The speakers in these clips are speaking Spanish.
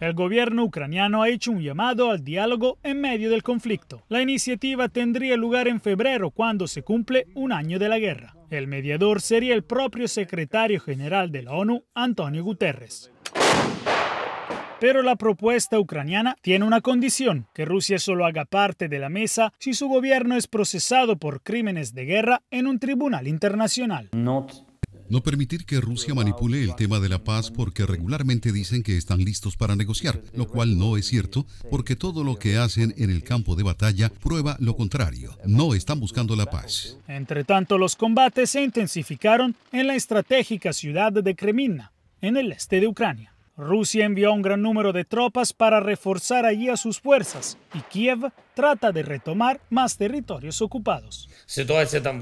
El gobierno ucraniano ha hecho un llamado al diálogo en medio del conflicto. La iniciativa tendría lugar en febrero cuando se cumple un año de la guerra. El mediador sería el propio secretario general de la ONU, Antonio Guterres. Pero la propuesta ucraniana tiene una condición, que Rusia solo haga parte de la mesa si su gobierno es procesado por crímenes de guerra en un tribunal internacional. No permitir que Rusia manipule el tema de la paz porque regularmente dicen que están listos para negociar, lo cual no es cierto porque todo lo que hacen en el campo de batalla prueba lo contrario. No están buscando la paz. Entre tanto, los combates se intensificaron en la estratégica ciudad de Kremlin, en el este de Ucrania. Rusia envió un gran número de tropas para reforzar allí a sus fuerzas y Kiev trata de retomar más territorios ocupados.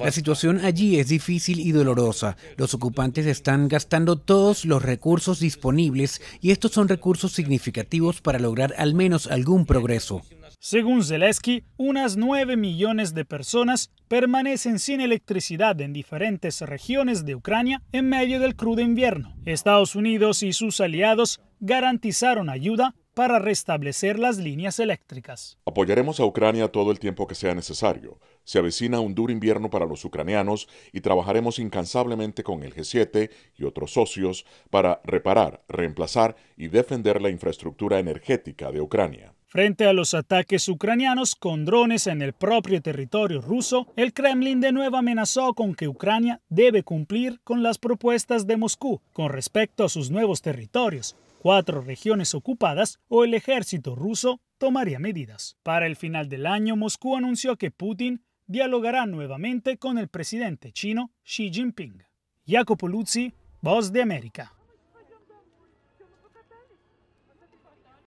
La situación allí es difícil y dolorosa. Los ocupantes están gastando todos los recursos disponibles y estos son recursos significativos para lograr al menos algún progreso. Según Zelensky, unas 9 millones de personas permanecen sin electricidad en diferentes regiones de Ucrania en medio del crudo invierno. Estados Unidos y sus aliados garantizaron ayuda para restablecer las líneas eléctricas. Apoyaremos a Ucrania todo el tiempo que sea necesario. Se avecina un duro invierno para los ucranianos y trabajaremos incansablemente con el G7 y otros socios para reparar, reemplazar y defender la infraestructura energética de Ucrania. Frente a los ataques ucranianos con drones en el propio territorio ruso, el Kremlin de nuevo amenazó con que Ucrania debe cumplir con las propuestas de Moscú con respecto a sus nuevos territorios, cuatro regiones ocupadas o el ejército ruso tomaría medidas. Para el final del año, Moscú anunció que Putin dialogará nuevamente con el presidente chino Xi Jinping. Jacopo Luzzi, Voz de América.